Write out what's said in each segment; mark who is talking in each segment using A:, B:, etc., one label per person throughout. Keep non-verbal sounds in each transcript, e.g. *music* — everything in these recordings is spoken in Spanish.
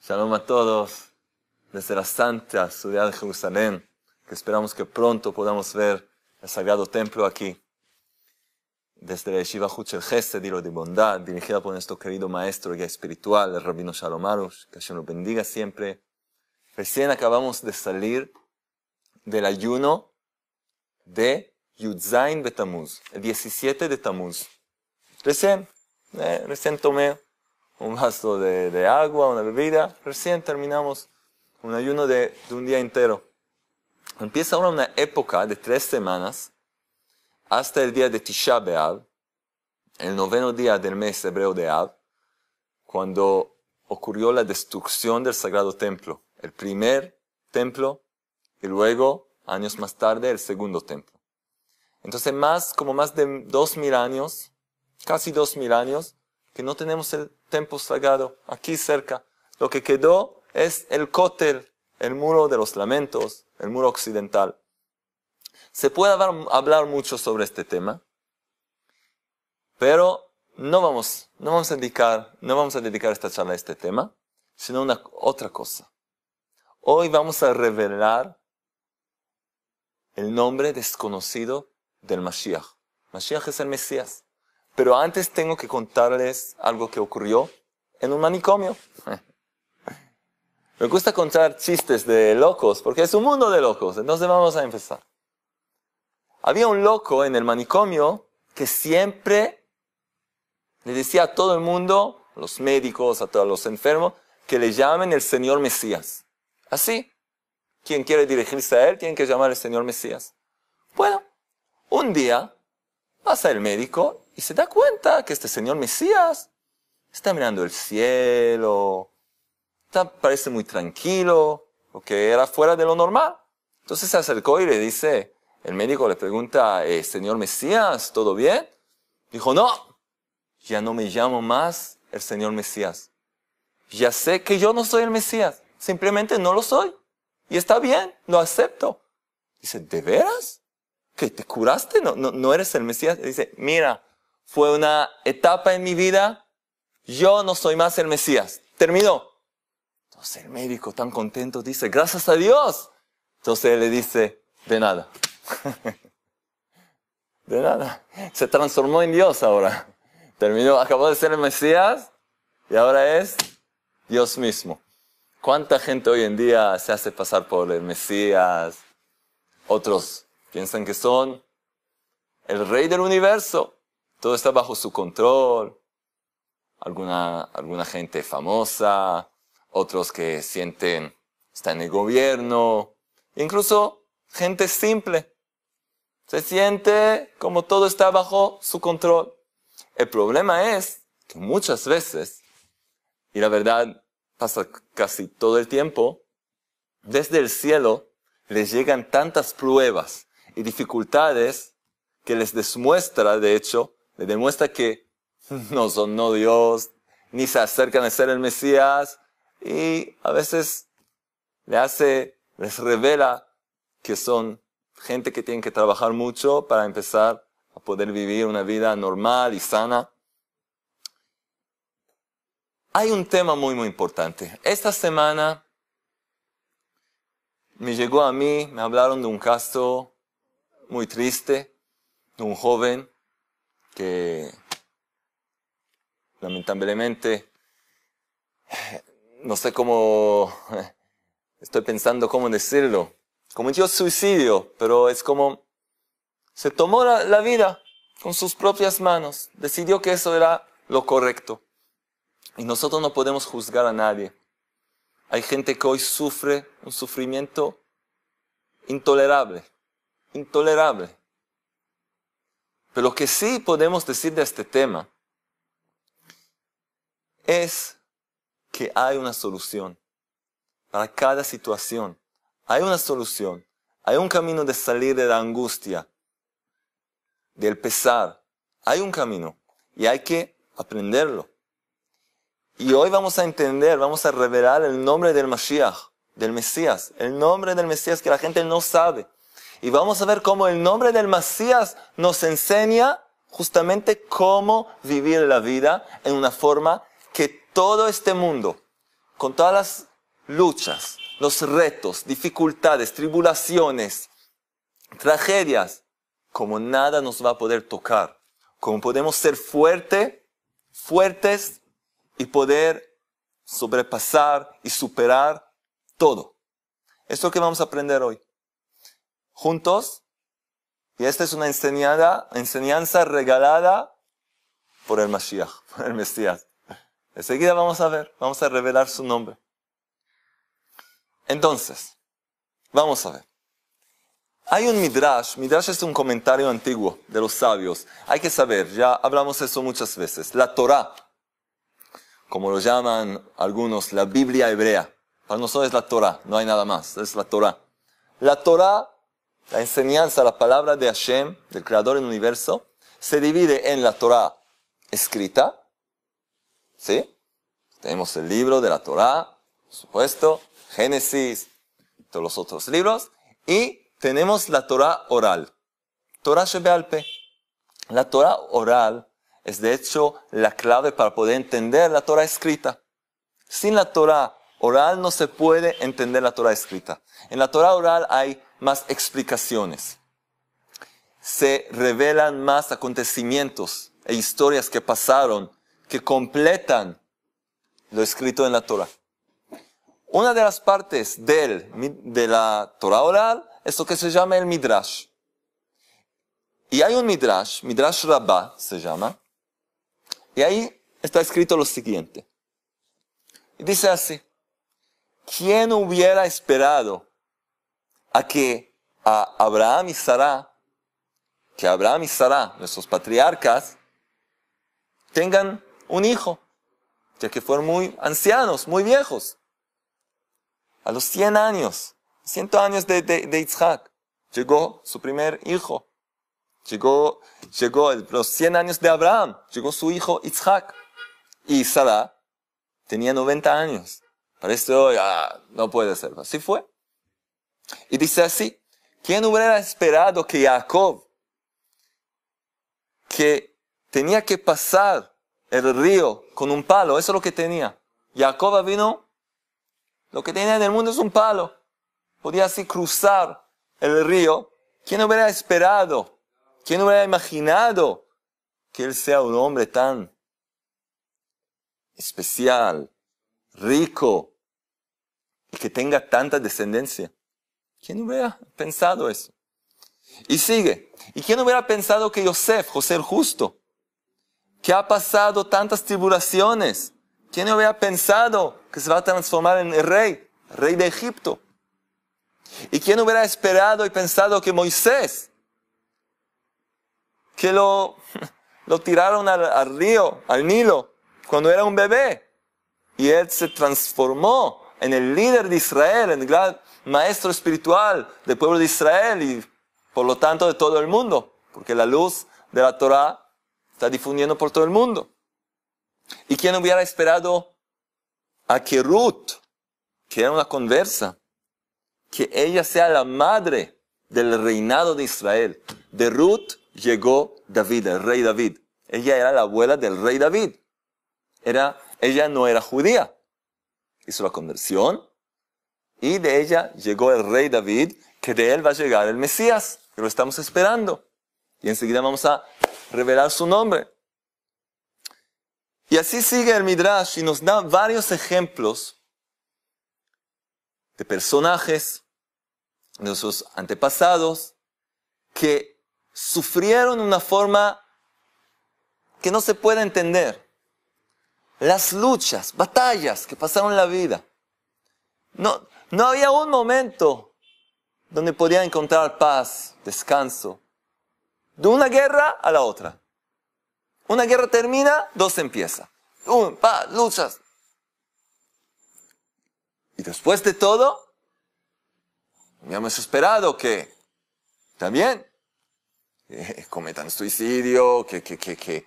A: Shalom a todos desde la Santa Ciudad de Jerusalén, que esperamos que pronto podamos ver el Sagrado Templo aquí. Desde la Yeshiva Huchel Gesed, Dilo de Bondad, dirigida por nuestro querido maestro y espiritual, el Rabino Shalom que se lo bendiga siempre. Recién acabamos de salir del ayuno de Yudzain Betamuz, el 17 de Tamuz. Recién, eh, recién tomé un vaso de, agua, una bebida, recién terminamos un ayuno de, de un día entero. Empieza ahora una época de tres semanas hasta el día de Tisha Be'av, el noveno día del mes hebreo de Av, cuando ocurrió la destrucción del sagrado templo, el primer templo y luego, años más tarde, el segundo templo. Entonces, más, como más de dos mil años, casi dos mil años, que no tenemos el templo sagrado aquí cerca. Lo que quedó es el cótel, el muro de los lamentos, el muro occidental. Se puede hablar, mucho sobre este tema, pero no vamos, no vamos a dedicar, no vamos a dedicar esta charla a este tema, sino a una otra cosa. Hoy vamos a revelar el nombre desconocido del Mashiach. Mashiach es el Mesías. Pero antes tengo que contarles algo que ocurrió en un manicomio. *laughs* Me gusta contar chistes de locos porque es un mundo de locos. Entonces vamos a empezar. Había un loco en el manicomio que siempre le decía a todo el mundo, los médicos, a todos los enfermos, que le llamen el Señor Mesías. Así, quien quiere dirigirse a él tiene que llamar al Señor Mesías. Bueno, un día pasa el médico y se da cuenta que este Señor Mesías está mirando el cielo, parece muy tranquilo, lo que era fuera de lo normal. Entonces se acercó y le dice, el médico le pregunta, eh, Señor Mesías, ¿todo bien? Dijo, no, ya no me llamo más el Señor Mesías. Ya sé que yo no soy el Mesías, simplemente no lo soy. Y está bien, lo acepto. Dice, ¿de veras? ¿Que te curaste? No, no, no eres el Mesías. Dice, mira, fue una etapa en mi vida. Yo no soy más el Mesías. Terminó. Entonces el médico tan contento dice, gracias a Dios. Entonces él le dice, de nada. *laughs* de nada. Se transformó en Dios ahora. Terminó, acabó de ser el Mesías y ahora es Dios mismo. ¿Cuánta gente hoy en día se hace pasar por el Mesías? Otros piensan que son el rey del universo. Todo está bajo su control. Alguna, alguna gente famosa, otros que sienten está en el gobierno, incluso gente simple. Se siente como todo está bajo su control. El problema es que muchas veces, y la verdad pasa casi todo el tiempo, desde el cielo les llegan tantas pruebas y dificultades que les demuestra, de hecho, les demuestra que *laughs* no son no Dios, ni se acercan a ser el Mesías, y a veces hace, les revela que son gente que tienen que trabajar mucho para empezar a poder vivir una vida normal y sana hay un tema muy, muy importante. Esta semana me llegó a mí, me hablaron de un caso muy triste, de un joven que lamentablemente, no sé cómo, estoy pensando cómo decirlo, cometió suicidio, pero es como, se tomó la, la vida con sus propias manos, decidió que eso era lo correcto. Y nosotros no podemos juzgar a nadie. Hay gente que hoy sufre un sufrimiento intolerable, intolerable. Pero lo que sí podemos decir de este tema es que hay una solución para cada situación. Hay una solución, hay un camino de salir de la angustia, del pesar. Hay un camino y hay que aprenderlo. Y hoy vamos a entender, vamos a revelar el nombre del Mashiach, del Mesías, el nombre del Mesías que la gente no sabe. Y vamos a ver cómo el nombre del Mesías nos enseña justamente cómo vivir la vida en una forma que todo este mundo, con todas las luchas, los retos, dificultades, tribulaciones, tragedias, como nada nos va a poder tocar, como podemos ser fuerte, fuertes y poder sobrepasar y superar todo. Esto que vamos a aprender hoy. Juntos, y esta es una enseñada, enseñanza regalada por el Mashiach, *laughs* por el Mesías. Enseguida vamos a ver, vamos a revelar su nombre. Entonces, vamos a ver. Hay un Midrash, Midrash es un comentario antiguo de los sabios. Hay que saber, ya hablamos eso muchas veces. La Torá como lo llaman algunos, la Biblia hebrea. Para nosotros es la Torah, no hay nada más, es la Torah. La Torah, la enseñanza, la palabra de Hashem, del Creador del universo, se divide en la Torah escrita, ¿sí? Tenemos el libro de la Torah, por supuesto, Génesis, todos los otros libros, y tenemos la Torah oral. Torah Shebealpe. La Torah oral es de hecho la clave para poder entender la Torah escrita. Sin la Torah oral no se puede entender la Torah escrita. En la Torah oral hay más explicaciones. Se revelan más acontecimientos e historias que pasaron que completan lo escrito en la Torah. Una de las partes del, de la Torah oral es lo que se llama el Midrash. Y hay un Midrash, Midrash Rabbah se llama, y ahí está escrito lo siguiente. Y dice así, ¿quién hubiera esperado a que a Abraham y Sara, que Abraham y Sara, nuestros patriarcas, tengan un hijo, ya que fueron muy ancianos, muy viejos, a los 100 años, 100 años de, de, de Isaac, llegó su primer hijo. Llegó, llegó los 100 años de Abraham, llegó su hijo Isaac. Y Sara tenía 90 años. Para esto ya no puede ser. Así fue. Y dice así, ¿quién hubiera esperado que Jacob, que tenía que pasar el río con un palo, eso es lo que tenía. Jacob vino, lo que tenía en el mundo es un palo. Podía así cruzar el río. ¿Quién hubiera esperado ¿Quién hubiera imaginado que él sea un hombre tan especial, rico, y que tenga tanta descendencia? ¿Quién hubiera pensado eso? Y sigue. ¿Y quién hubiera pensado que Yosef, José el justo, que ha pasado tantas tribulaciones, quién hubiera pensado que se va a transformar en el rey, rey de Egipto? ¿Y quién hubiera esperado y pensado que Moisés, que lo, *laughs* lo tiraron al, río, al Nilo, cuando era un bebé. Y él se transformó en el líder de Israel, en el gran maestro espiritual del pueblo de Israel y por lo tanto de todo el mundo, porque la luz de la Torah está difundiendo por todo el mundo. ¿Y quién hubiera esperado a que Ruth, que era una conversa, que ella sea la madre del reinado de Israel? De Ruth llegó David, el rey David. Ella era la abuela del rey David. Era, ella no era judía. Hizo la conversión y de ella llegó el rey David, que de él va a llegar el Mesías, que lo estamos esperando. Y enseguida vamos a revelar su nombre. Y así sigue el Midrash y nos da varios ejemplos de personajes, de sus antepasados, que sufrieron una forma que no se puede entender. Las luchas, batallas que pasaron la vida. No, no había un momento donde podían encontrar paz, descanso. De una guerra a la otra. Una guerra termina, dos empieza. Un, paz, luchas. Y después de todo, me hemos esperado que también eh, eh, cometan suicidio, que, que, que, que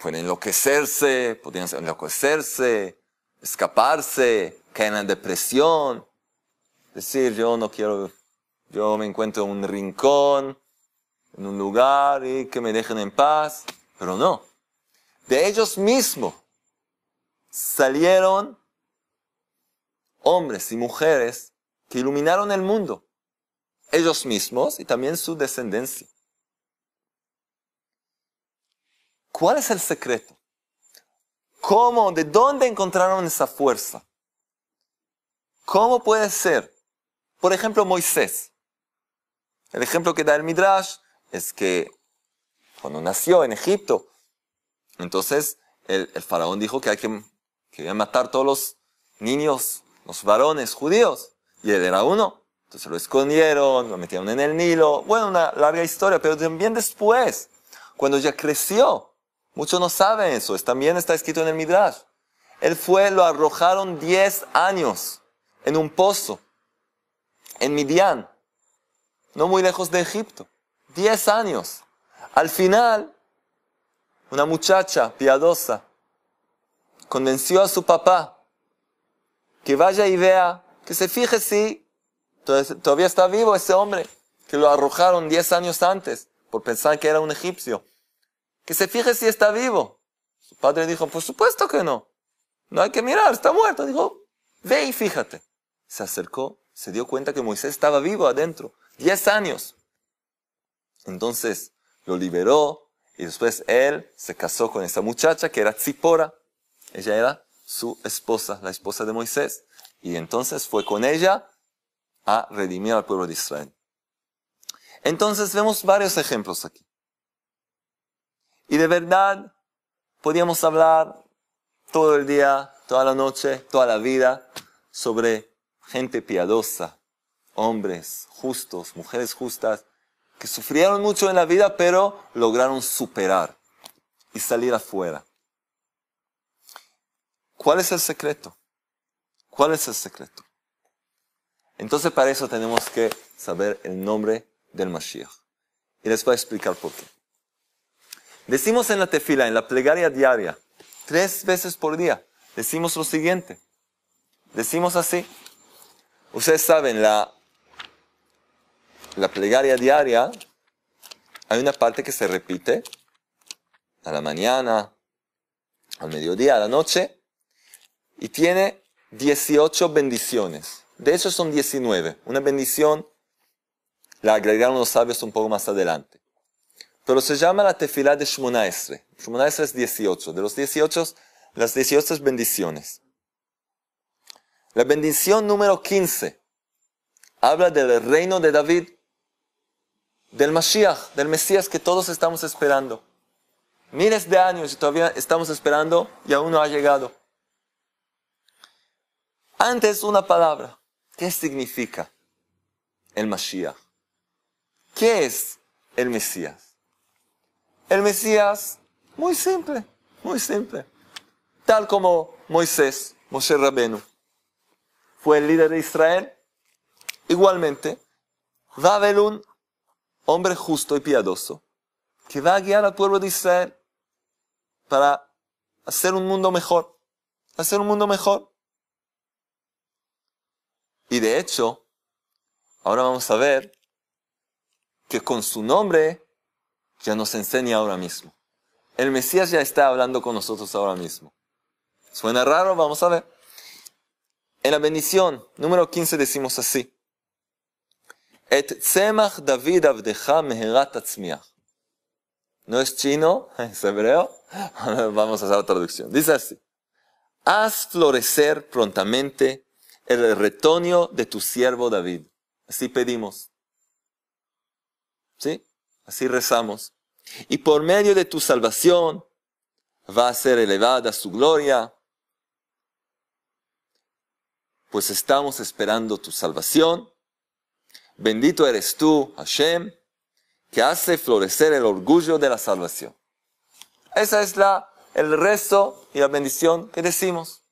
A: pueden enloquecerse, pueden enloquecerse, escaparse, caen en depresión. Decir, yo no quiero, yo me encuentro en un rincón, en un lugar y que me dejen en paz. Pero no. De ellos mismos salieron hombres y mujeres que iluminaron el mundo. Ellos mismos y también su descendencia. ¿Cuál es el secreto? ¿Cómo? ¿De dónde encontraron esa fuerza? ¿Cómo puede ser? Por ejemplo, Moisés. El ejemplo que da el Midrash es que cuando nació en Egipto, entonces el, faraón dijo que hay que, que matar todos los niños, los varones judíos, y él era uno. Entonces lo escondieron, lo metieron en el Nilo. Bueno, una larga historia, pero también después, cuando ya creció, Muchos no saben eso. También está escrito en el Midrash. Él fue, lo arrojaron 10 años en un pozo, en Midian, no muy lejos de Egipto. 10 años. Al final, una muchacha piadosa convenció a su papá que vaya y vea, que se fije si todavía está vivo ese hombre que lo arrojaron 10 años antes por pensar que era un egipcio que se fije si está vivo. Su padre dijo, por supuesto que no. No hay que mirar, está muerto. Dijo, ve y fíjate. Se acercó, se dio cuenta que Moisés estaba vivo adentro, Diez años. Entonces lo liberó y después él se casó con esa muchacha que era Zipora. Ella era su esposa, la esposa de Moisés. Y entonces fue con ella a redimir al pueblo de Israel. Entonces vemos varios ejemplos aquí. Y de verdad, podíamos hablar todo el día, toda la noche, toda la vida sobre gente piadosa, hombres justos, mujeres justas, que sufrieron mucho en la vida, pero lograron superar y salir afuera. ¿Cuál es el secreto? ¿Cuál es el secreto? Entonces para eso tenemos que saber el nombre del Mashiach. Y les voy a explicar por qué. Decimos en la tefila, en la plegaria diaria, tres veces por día, decimos lo siguiente. Decimos así. Ustedes saben, la, la plegaria diaria, hay una parte que se repite a la mañana, al mediodía, a la noche, y tiene 18 bendiciones. De hecho son 19. Una bendición la agregaron los sabios un poco más adelante pero se llama la tefilá de Shmona Esre. es 18. De los 18, las 18 bendiciones. La bendición número 15 habla del reino de David, del Mashiach, del Mesías que todos estamos esperando. Miles de años y todavía estamos esperando y aún no ha llegado. Antes una palabra. ¿Qué significa el Mashiach? ¿Qué es el Mesías? el Mesías? Muy simple, muy simple. Tal como Moisés, Moshe Rabenu, fue el líder de Israel, igualmente va a haber un hombre justo y piadoso que va a guiar al pueblo de Israel para hacer un mundo mejor, hacer un mundo mejor. Y de hecho, ahora vamos a ver que con su nombre ya nos enseña ahora mismo. El Mesías ya está hablando con nosotros ahora mismo. ¿Suena raro? Vamos a ver. En la bendición número 15 decimos así. Et tzemach David avdecha No es chino, *laughs* es hebreo. *laughs* Vamos a hacer la traducción. Dice así. Haz florecer prontamente el retoño de tu siervo David. Así pedimos. ¿Sí? Así rezamos. Y por medio de tu salvación va a ser elevada su gloria, pues estamos esperando tu salvación. Bendito eres tú, Hashem, que hace florecer el orgullo de la salvación. Esa es la, el rezo y la bendición que decimos.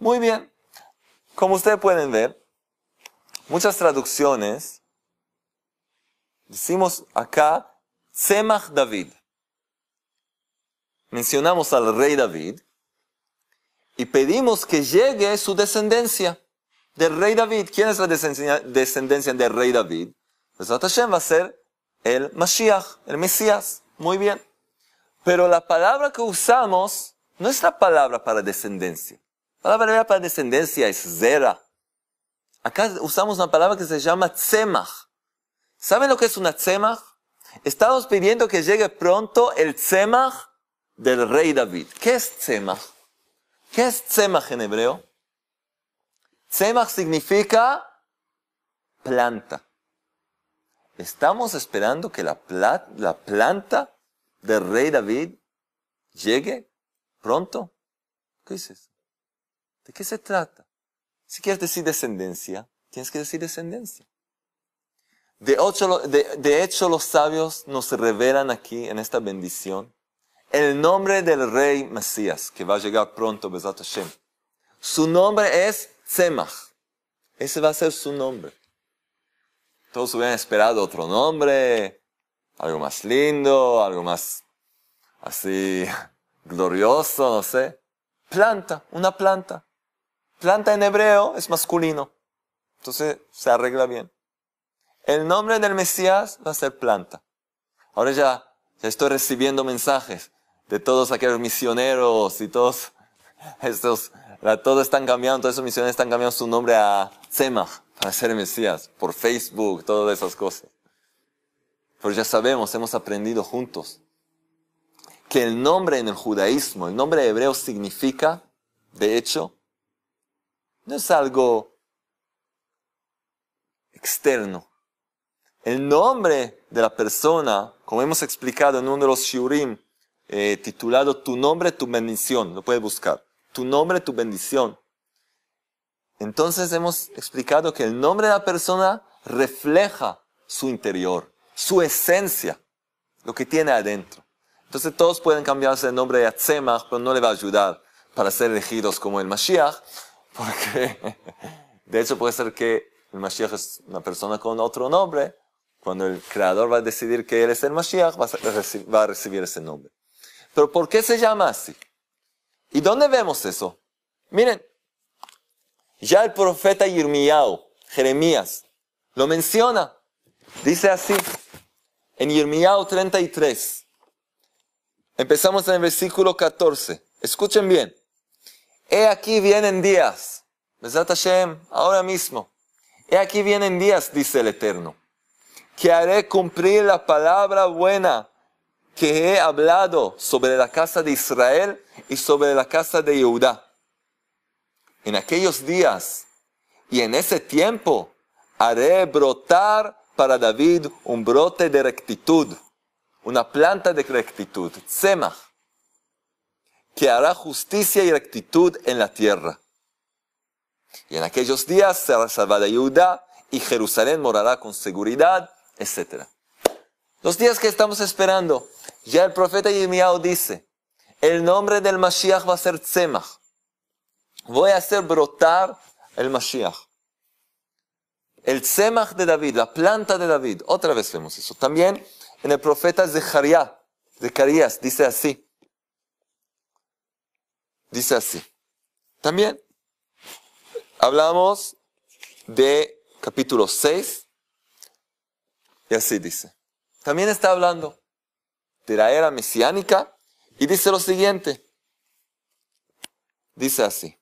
A: Muy bien. Como ustedes pueden ver, muchas traducciones Decimos acá Tzemach David. Mencionamos al rey David y pedimos que llegue su descendencia del rey David. ¿Quién es la descendencia del rey David? Pues Hashem va a ser el Mashiach, el Mesías. Muy bien. Pero la palabra que usamos no es la palabra para descendencia. La palabra para descendencia es Zera. Acá usamos una palabra que se llama Tzemach. ¿Saben lo que es una tzemach? Estamos pidiendo que llegue pronto el tzemach del rey David. ¿Qué es tzemach? ¿Qué es tzemach en hebreo? Tzemach significa planta. Estamos esperando que la, planta del rey David llegue pronto. ¿Qué es ¿De qué se trata? Si quieres decir descendencia, tienes que decir descendencia. De, hecho, los sabios nos revelan aquí en esta bendición el nombre del rey Mesías, que va a llegar pronto, Besat Hashem. Su nombre es Tzemach. Ese va a ser su nombre. Todos hubieran esperado otro nombre, algo más lindo, algo más así *laughs* glorioso, no sé. Planta, una planta. Planta en hebreo es masculino. Entonces se arregla bien. El nombre del Mesías va a ser planta. Ahora ya, estoy recibiendo mensajes de todos aquellos misioneros y todos estos, todos están cambiando, todos esos misioneros están cambiando su nombre a Tzemach para ser Mesías, por Facebook, todas esas cosas. Pero ya sabemos, hemos aprendido juntos que el nombre en el judaísmo, el nombre hebreo significa, de hecho, no es algo externo, el nombre de la persona, como hemos explicado en uno de los shiurim, eh, titulado Tu nombre, tu bendición, lo puedes buscar. Tu nombre, tu bendición. Entonces hemos explicado que el nombre de la persona refleja su interior, su esencia, lo que tiene adentro. Entonces todos pueden cambiarse el nombre de Atzemach, pero no le va a ayudar para ser elegidos como el Mashiach, porque *laughs* de hecho puede ser que el Mashiach es una persona con otro nombre, cuando el creador va a decidir que él es el Mashiach, va a, recibir, ese nombre. Pero ¿por qué se llama así? ¿Y dónde vemos eso? Miren, ya el profeta Yirmiyahu, Jeremías, lo menciona. Dice así, en Yirmiyahu 33. Empezamos en el versículo 14. Escuchen bien. He aquí vienen días. Hashem, ahora mismo. He aquí vienen días, dice el Eterno que haré cumplir la palabra buena que he hablado sobre la casa de Israel y sobre la casa de Judá. En aquellos días y en ese tiempo haré brotar para David un brote de rectitud, una planta de rectitud, sema, que hará justicia y rectitud en la tierra. Y en aquellos días será salvada Judá y Jerusalén morará con seguridad etc. Los días que estamos esperando, ya el profeta Yirmiyahu dice, el nombre del Mashiach va a ser Tzemach. Voy a hacer brotar el Mashiach. El Tzemach de David, la planta de David. Otra vez vemos eso. También en el profeta Zecharia, Zacarías, dice así. Dice así. También hablamos de capítulo 6, y así dice. También está hablando de la era mesiánica y dice lo siguiente. Dice así.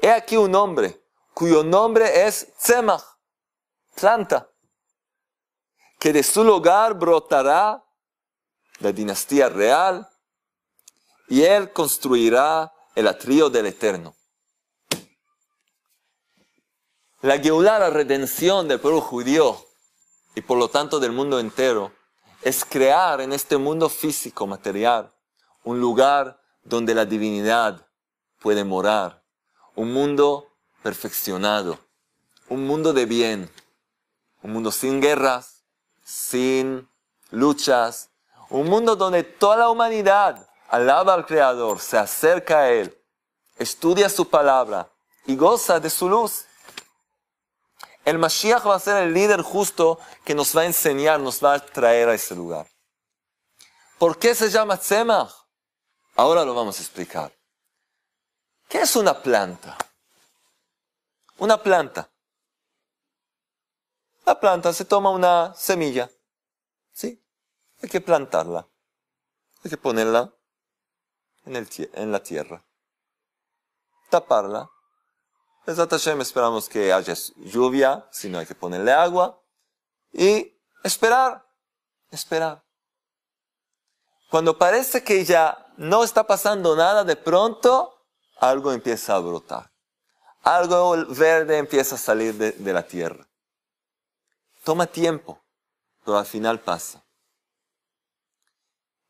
A: He aquí un hombre cuyo nombre es Tzemach, planta, que de su lugar brotará la dinastía real y él construirá el atrío del Eterno. La Geulah, la redención del pueblo judío, y por lo tanto del mundo entero, es crear en este mundo físico, material, un lugar donde la divinidad puede morar, un mundo perfeccionado, un mundo de bien, un mundo sin guerras, sin luchas, un mundo donde toda la humanidad alaba al Creador, se acerca a Él, estudia su palabra y goza de su luz. El Mashiach va a ser el líder justo que nos va a enseñar, nos va a traer a ese lugar. ¿Por qué se llama Tzemach? Ahora lo vamos a explicar. ¿Qué es una planta? Una planta. La planta se toma una semilla. ¿Sí? Hay que plantarla. Hay que ponerla en, el, en la tierra. Taparla esperamos que haya lluvia, si no hay que ponerle agua. Y esperar, esperar. Cuando parece que ya no está pasando nada, de pronto algo empieza a brotar. Algo verde empieza a salir de, de la tierra. Toma tiempo, pero al final pasa.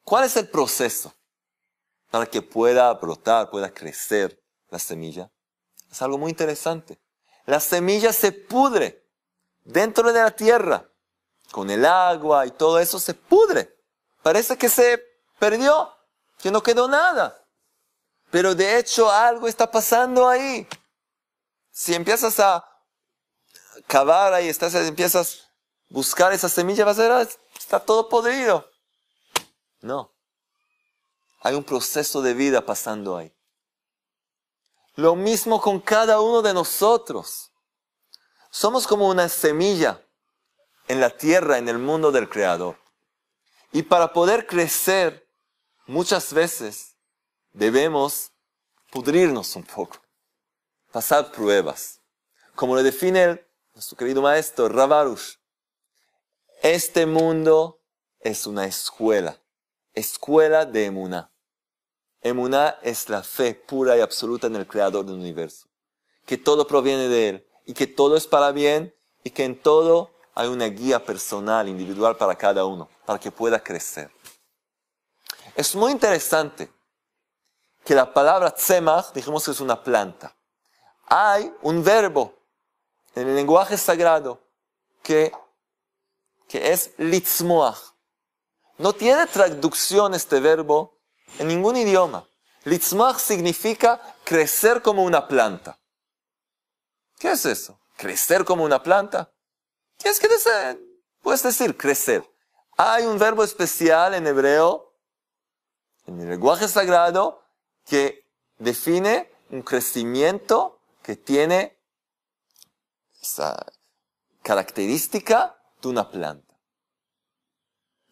A: ¿Cuál es el proceso para que pueda brotar, pueda crecer la semilla? Es algo muy interesante. La semilla se pudre dentro de la tierra. Con el agua y todo eso se pudre. Parece que se perdió, que no quedó nada. Pero de hecho algo está pasando ahí. Si empiezas a cavar ahí, estás, empiezas a buscar esa semilla, vas a ver, ah, está todo podrido. No. Hay un proceso de vida pasando ahí. Lo mismo con cada uno de nosotros. Somos como una semilla en la tierra, en el mundo del Creador. Y para poder crecer, muchas veces debemos pudrirnos un poco, pasar pruebas. Como lo define nuestro querido maestro Ravarush, este mundo es una escuela, escuela de emuná. Emuná es la fe pura y absoluta en el creador del universo. Que todo proviene de él y que todo es para bien y que en todo hay una guía personal, individual para cada uno, para que pueda crecer. Es muy interesante que la palabra tzemach, dijimos que es una planta. Hay un verbo en el lenguaje sagrado que, que es litzmoach. No tiene traducción este verbo en ningún idioma. Litzmach significa crecer como una planta. ¿Qué es eso? ¿Crecer como una planta? ¿Qué es que decir, puedes decir crecer. Hay un verbo especial en hebreo, en el lenguaje sagrado, que define un crecimiento que tiene esa característica de una planta.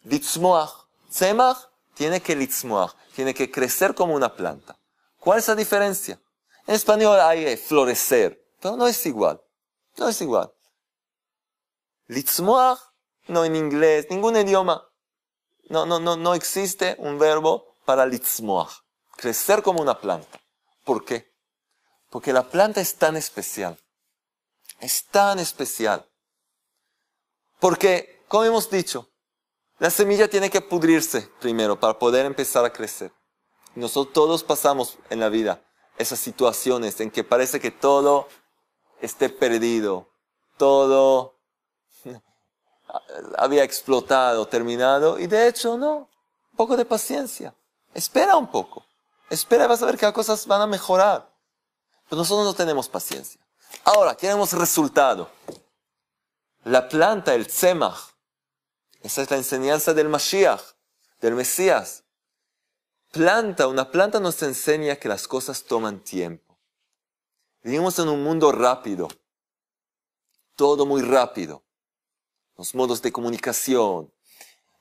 A: Litzmoach, tzemach, tiene que litzmoar, tiene que crecer como una planta. ¿Cuál es la diferencia? En español hay eh, florecer, pero no es igual. No es igual. Litzmoar, no en inglés, ningún idioma. No, no, no, no existe un verbo para litzmoar. Crecer como una planta. ¿Por qué? Porque la planta es tan especial. Es tan especial. Porque, como hemos dicho, la semilla tiene que pudrirse primero para poder empezar a crecer. Nosotros todos pasamos en la vida esas situaciones en que parece que todo esté perdido, todo *laughs* había explotado, terminado, y de hecho no, un poco de paciencia, espera un poco, espera, vas a ver que las cosas van a mejorar, pero nosotros no tenemos paciencia. Ahora, queremos resultado. La planta, el tzemach, esa es la enseñanza del Mashiach, del Mesías. Planta, una planta nos enseña que las cosas toman tiempo. Vivimos en un mundo rápido, todo muy rápido. Los modos de comunicación,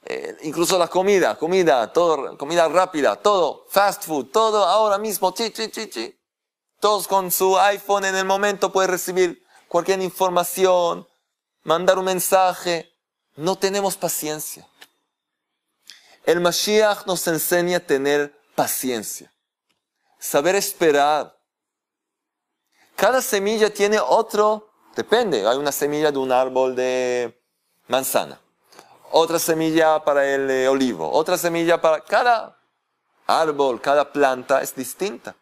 A: eh, incluso la comida, comida, todo, comida rápida, todo, fast food, todo ahora mismo, chi, chi, chi, chi. Todos con su iPhone en el momento pueden recibir cualquier información, mandar un mensaje, no tenemos paciencia. El Mashiach nos enseña a tener paciencia, saber esperar. Cada semilla tiene otro, depende, hay una semilla de un árbol de manzana, otra semilla para el eh, olivo, otra semilla para... Cada árbol, cada planta es distinta.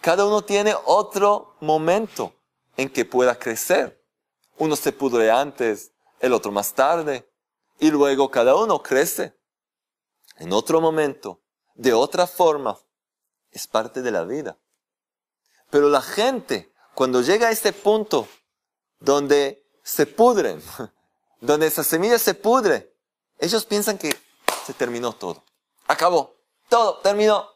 A: Cada uno tiene otro momento en que pueda crecer. Uno se pudre antes, el otro más tarde, y luego cada uno crece. En otro momento, de otra forma, es parte de la vida. Pero la gente, cuando llega a este punto donde se pudren, *laughs* donde esa semilla se pudre, ellos piensan que se terminó todo. Acabó. Todo terminó.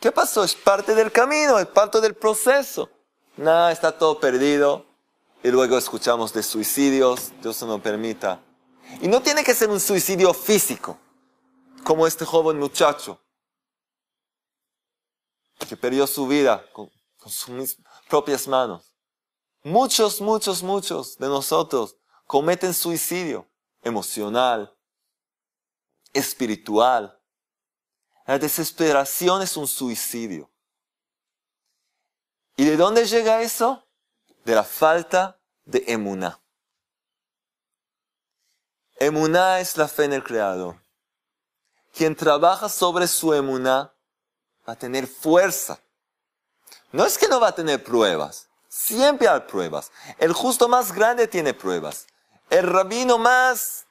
A: ¿Qué pasó? Es parte del camino, es parte del proceso. Nada, está todo perdido. Y luego escuchamos de suicidios, Dios no permita. Y no tiene que ser un suicidio físico, como este joven muchacho, que perdió su vida con, sus propias manos. Muchos, muchos, muchos de nosotros cometen suicidio emocional, espiritual. La desesperación es un suicidio. ¿Y de dónde llega eso? de la falta de emuná. Emuná es la fe en el Creador. Quien trabaja sobre su emuná va a tener fuerza. No es que no va a tener pruebas. Siempre hay pruebas. El justo más grande tiene pruebas. El rabino más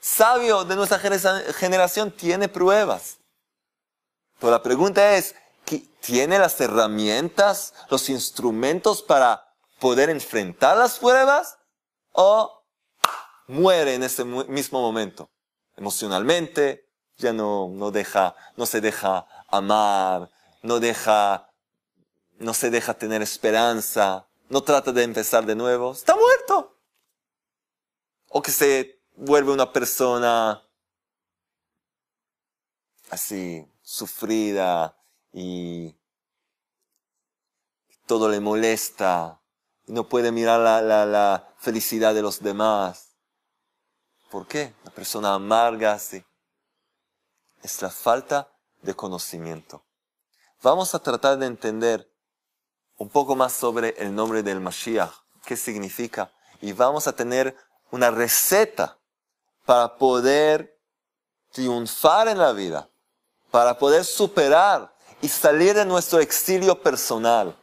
A: sabio de nuestra generación tiene pruebas. Pero la pregunta es, ¿tiene las herramientas, los instrumentos para poder enfrentar las pruebas o muere en ese mismo momento. Emocionalmente, ya no, no deja, no se deja amar, no deja, no se deja tener esperanza, no trata de empezar de nuevo. Está muerto. O que se vuelve una persona así, sufrida y todo le molesta no puede mirar la, la, la felicidad de los demás. ¿Por qué? La persona amarga así. Es la falta de conocimiento. Vamos a tratar de entender un poco más sobre el nombre del Mashiach, qué significa, y vamos a tener una receta para poder triunfar en la vida, para poder superar y salir de nuestro exilio personal.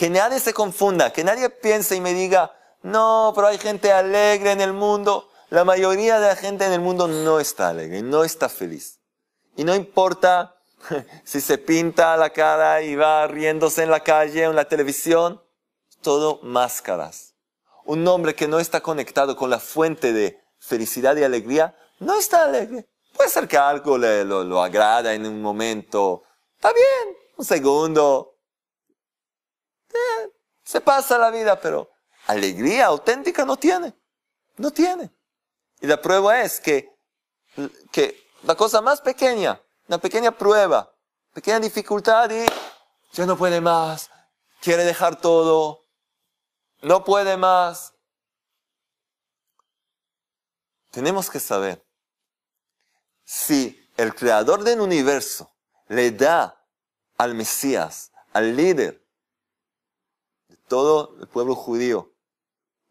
A: Que nadie se confunda, que nadie piense y me diga, no, pero hay gente alegre en el mundo. La mayoría de la gente en el mundo no está alegre, no está feliz. Y no importa *laughs* si se pinta la cara y va riéndose en la calle o en la televisión, todo máscaras. Un hombre que no está conectado con la fuente de felicidad y alegría, no está alegre. Puede ser que algo le, lo agrada en un momento, está bien, un segundo, eh, se pasa la vida, pero alegría auténtica no tiene. No tiene. Y la prueba es que, que la cosa más pequeña, una pequeña prueba, pequeña dificultad y ya no puede más, quiere dejar todo, no puede más. Tenemos que saber si el creador del universo le da al Mesías, al líder, todo el pueblo judío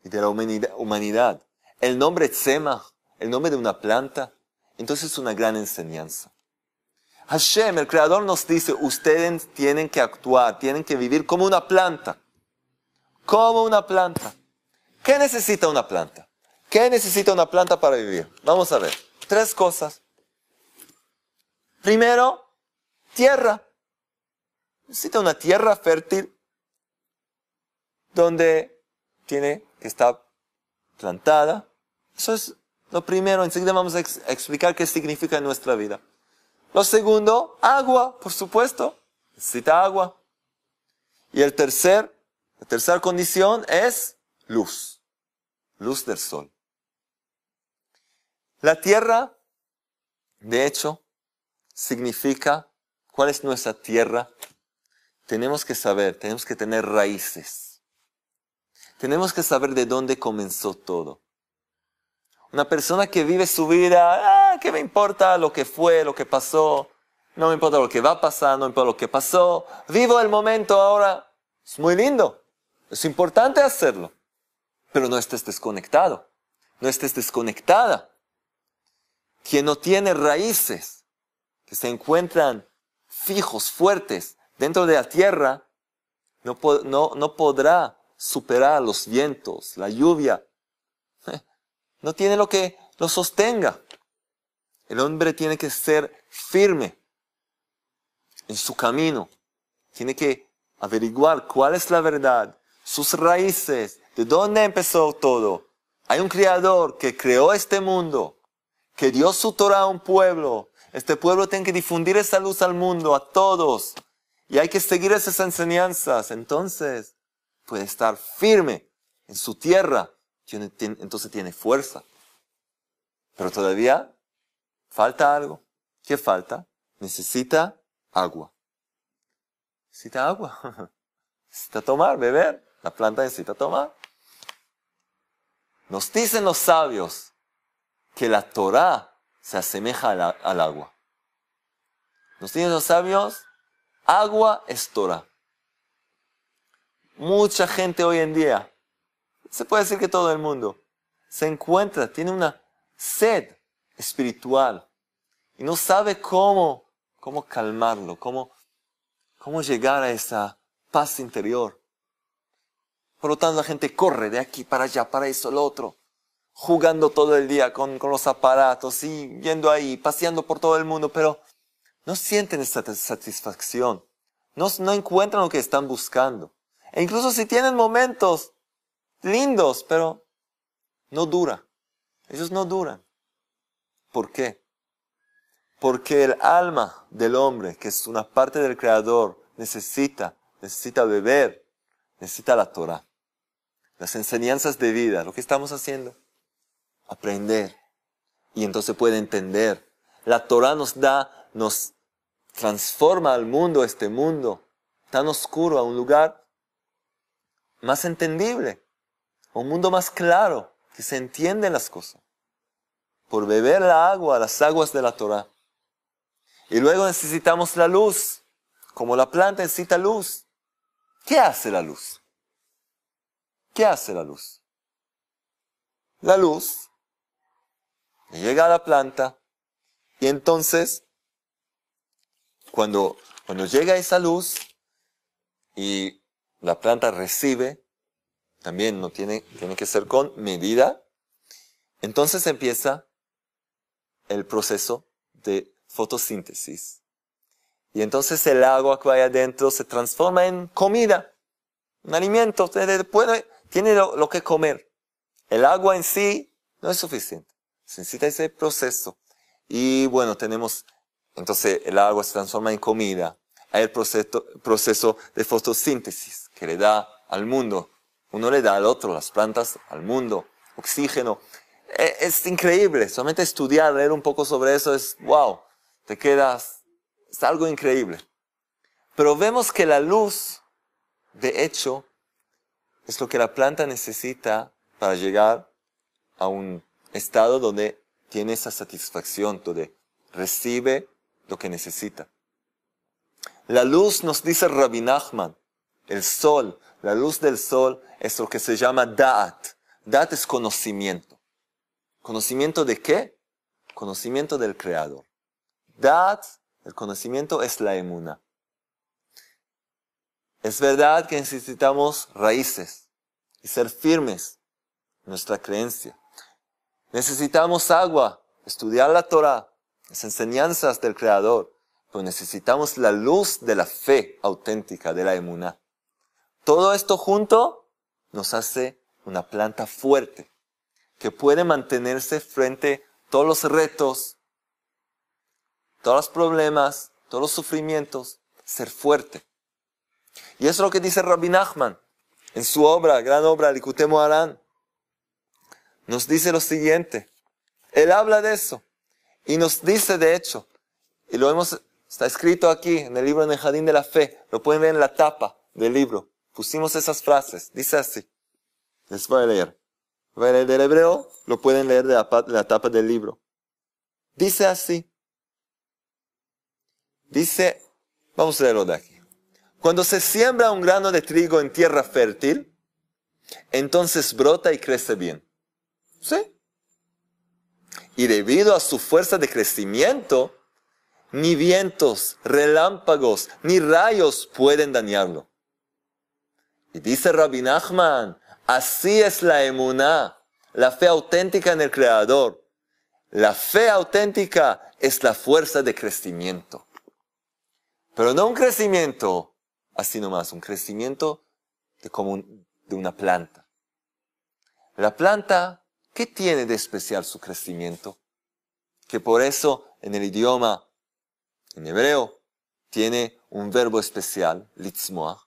A: y de la humanidad. El nombre Tzema, el nombre de una planta, entonces es una gran enseñanza. Hashem, el Creador, nos dice, ustedes tienen que actuar, tienen que vivir como una planta. Como una planta. ¿Qué necesita una planta? ¿Qué necesita una planta para vivir? Vamos a ver. Tres cosas. Primero, tierra. Necesita una tierra fértil donde tiene que estar plantada. Eso es lo primero. Enseguida vamos a, explicar qué significa en nuestra vida. Lo segundo, agua, por supuesto. Necesita agua. Y el tercer, la tercera condición es luz. Luz del sol. La tierra, de hecho, significa cuál es nuestra tierra. Tenemos que saber, tenemos que tener raíces tenemos que saber de dónde comenzó todo. Una persona que vive su vida, ah, ¿qué me importa lo que fue, lo que pasó? No me importa lo que va a pasar, no me importa lo que pasó. Vivo el momento ahora. Es muy lindo. Es importante hacerlo. Pero no estés desconectado. No estés desconectada. Quien no tiene raíces, que se encuentran fijos, fuertes, dentro de la tierra, no, no, no podrá superar los vientos, la lluvia. Eh, no tiene lo que lo sostenga. El hombre tiene que ser firme en su camino. Tiene que averiguar cuál es la verdad, sus raíces, de dónde empezó todo. Hay un creador que creó este mundo, que dio su Torah a un pueblo. Este pueblo tiene que difundir esa luz al mundo, a todos. Y hay que seguir esas enseñanzas. Entonces, puede estar firme en su tierra, entonces tiene fuerza. Pero todavía falta algo. ¿Qué falta? Necesita agua. Necesita agua. *laughs* necesita tomar, beber. La planta necesita tomar. Nos dicen los sabios que la Torah se asemeja al agua. Nos dicen los sabios, agua es Torah. Mucha gente hoy en día, se puede decir que todo el mundo, se encuentra, tiene una sed espiritual y no sabe cómo, cómo calmarlo, cómo, cómo llegar a esa paz interior. Por lo tanto, la gente corre de aquí para allá, para eso, lo otro, jugando todo el día con, los aparatos y yendo ahí, paseando por todo el mundo, pero no sienten esa satisfacción, no, no encuentran lo que están buscando. E incluso si tienen momentos lindos, pero no dura. Ellos no duran. ¿Por qué? Porque el alma del hombre, que es una parte del Creador, necesita, necesita beber, necesita la Torah, las enseñanzas de vida, lo que estamos haciendo, aprender. Y entonces puede entender. La Torah nos da, nos transforma al mundo, este mundo tan oscuro, a un lugar más entendible, un mundo más claro, que se entienden las cosas, por beber la agua, las aguas de la Torah. Y luego necesitamos la luz, como la planta necesita luz. ¿Qué hace la luz? ¿Qué hace la luz? La luz llega a la planta y entonces, cuando, cuando llega esa luz y la planta recibe, también no tiene, tiene que ser con medida, entonces empieza el proceso de fotosíntesis. Y entonces el agua que hay adentro se transforma en comida, en alimento, tiene lo, que comer. El agua en sí no es suficiente, se necesita ese proceso. Y bueno, tenemos, entonces el agua se transforma en comida, hay el proceso, proceso de fotosíntesis que le da al mundo. Uno le da al otro, las plantas al mundo, oxígeno. E, es, increíble, solamente estudiar, leer un poco sobre eso es, wow, te quedas, es algo increíble. Pero vemos que la luz, de hecho, es lo que la planta necesita para llegar a un estado donde tiene esa satisfacción, donde recibe lo que necesita. La luz, nos dice Rabbi el sol, la luz del sol, es lo que se llama Da'at. Da'at es conocimiento. ¿Conocimiento de qué? Conocimiento del Creador. Da'at, el conocimiento, es la emuna. Es verdad que necesitamos raíces y ser firmes en nuestra creencia. Necesitamos agua, estudiar la Torah, las enseñanzas del Creador, pero necesitamos la luz de la fe auténtica, de la emuna. Todo esto junto nos hace una planta fuerte que puede mantenerse frente a todos los retos, todos los problemas, todos los sufrimientos, ser fuerte. Y eso es lo que dice Rabbi Nachman en su obra, gran obra, Likutemo Arán. Nos dice lo siguiente. Él habla de eso y nos dice de hecho, y lo hemos, está escrito aquí en el libro en el Jardín de la Fe, lo pueden ver en la tapa del libro pusimos esas frases. Dice así. Les voy a leer. Voy a leer del hebreo, lo pueden leer de la, de la tapa del libro. Dice así. Dice, vamos a leerlo de aquí. Cuando se siembra un grano de trigo en tierra fértil, entonces brota y crece bien. ¿Sí? Y debido a su fuerza de crecimiento, ni vientos, relámpagos, ni rayos pueden dañarlo. Y dice Rabbi Nachman, así es la emuná, la fe auténtica en el Creador. La fe auténtica es la fuerza de crecimiento. Pero no un crecimiento así nomás, un crecimiento de de una planta. La planta, ¿qué tiene de especial su crecimiento? Que por eso en el idioma, en hebreo, tiene un verbo especial, litzmoach.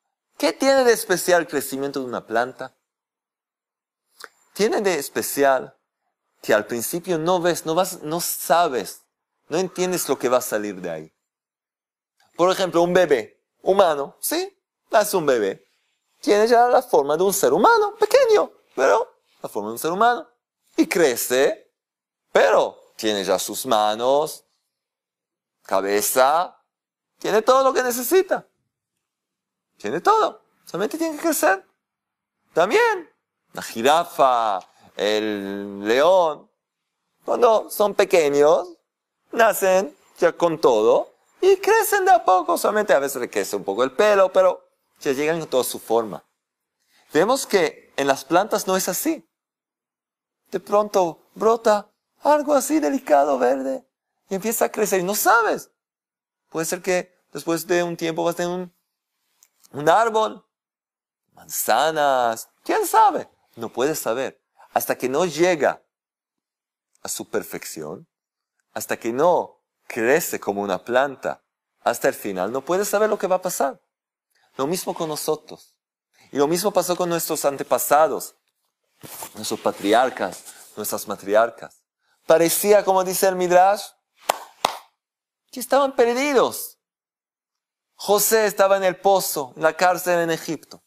A: ¿Qué tiene de especial el crecimiento de una planta? Tiene de especial que al principio no ves, no, vas, no sabes, no entiendes lo que va a salir de ahí. Por ejemplo, un bebé humano, ¿sí? Nace un bebé. Tiene ya la forma de un ser humano, pequeño, pero la forma de un ser humano. Y crece, pero tiene ya sus manos, cabeza, tiene todo lo que necesita. Tiene todo. Solamente tiene que crecer. También. La jirafa, el león. Cuando son pequeños, nacen ya con todo y crecen de a poco. Solamente a veces le crece un poco el pelo, pero ya llegan con toda su forma. Vemos que en las plantas no es así. De pronto brota algo así delicado verde y empieza a crecer y no sabes. Puede ser que después de un tiempo vas a tener un un árbol, manzanas, quién sabe. No puede saber. Hasta que no llega a su perfección, hasta que no crece como una planta, hasta el final, no puede saber lo que va a pasar. Lo mismo con nosotros. Y lo mismo pasó con nuestros antepasados, nuestros patriarcas, nuestras matriarcas. Parecía, como dice el Midrash, que estaban perdidos José estaba en el pozo, en la cárcel en Egipto.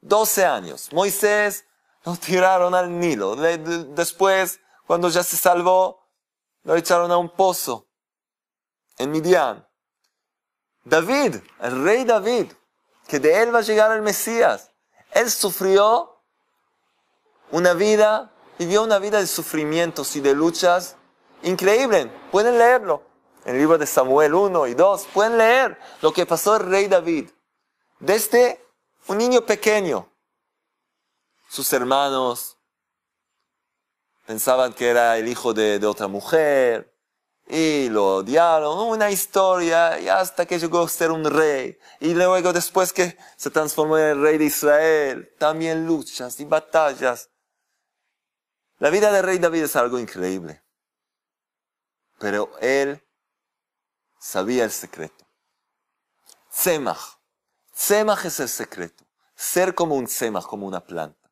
A: 12 años. Moisés lo tiraron al Nilo. después, cuando ya se salvó, lo echaron a un pozo en Midian. David, el rey David, que de él va a llegar el Mesías, él sufrió una vida, vivió una vida de sufrimientos y de luchas increíbles, Pueden leerlo en el libro de Samuel 1 y 2, pueden leer lo que pasó el rey David. Desde un niño pequeño, sus hermanos pensaban que era el hijo de, otra mujer y lo odiaron. Una historia y hasta que llegó a ser un rey. Y luego después que se transformó en el rey de Israel, también luchas y batallas. La vida del rey David es algo increíble. Pero él sabía el secreto. Semaj. Semaj es el secreto. Ser como un semaj, como una planta.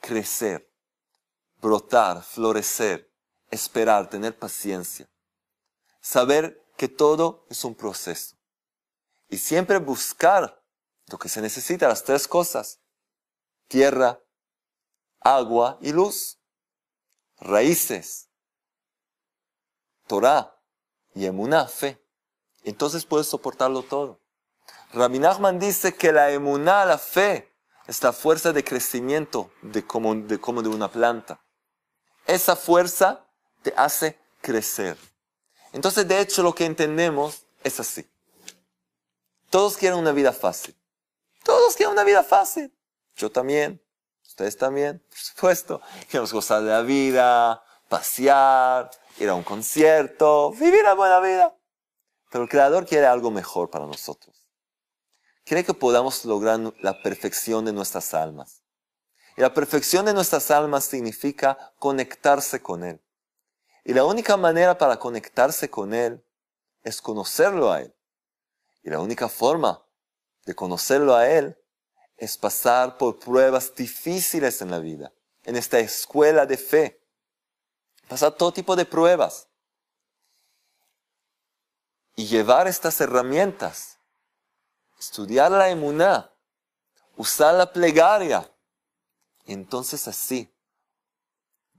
A: Crecer, brotar, florecer, esperar, tener paciencia. Saber que todo es un proceso. Y siempre buscar lo que se necesita, las tres cosas. Tierra, agua y luz. Raíces. Torah y emuná, fe. Entonces puedes soportarlo todo. Rabbi dice que la emuná, la fe, es la fuerza de crecimiento de como, de como de una planta. Esa fuerza te hace crecer. Entonces, de hecho, lo que entendemos es así. Todos quieren una vida fácil. Todos quieren una vida fácil. Yo también. Ustedes también, por supuesto. Queremos gozar de la vida, pasear, ir a un concierto, vivir la buena vida. Pero el Creador quiere algo mejor para nosotros. Quiere que podamos lograr la perfección de nuestras almas. Y la perfección de nuestras almas significa conectarse con Él. Y la única manera para conectarse con Él es conocerlo a Él. Y la única forma de conocerlo a Él es pasar por pruebas difíciles en la vida, en esta escuela de fe pasar todo tipo de pruebas. Y llevar estas herramientas, estudiar la emuná, usar la plegaria. Y entonces así,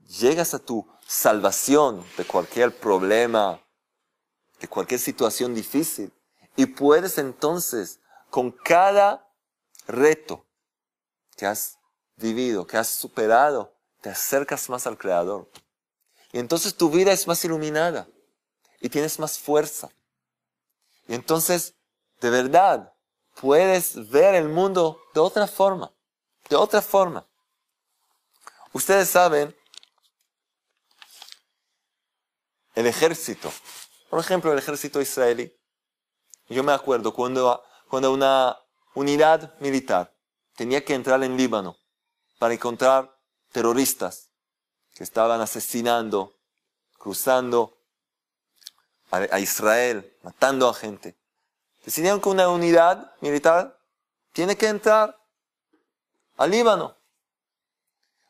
A: llegas a tu salvación de cualquier problema, de cualquier situación difícil. Y puedes entonces, con cada reto que has vivido, que has superado, te acercas más al Creador. Y entonces tu vida es más iluminada y tienes más fuerza. Y entonces, de verdad, puedes ver el mundo de otra forma, de otra forma. Ustedes saben, el ejército, por ejemplo, el ejército israelí. Yo me acuerdo cuando, cuando una unidad militar tenía que entrar en Líbano para encontrar terroristas que estaban asesinando, cruzando a, Israel, matando a gente. Decidieron que una unidad militar tiene que entrar al Líbano.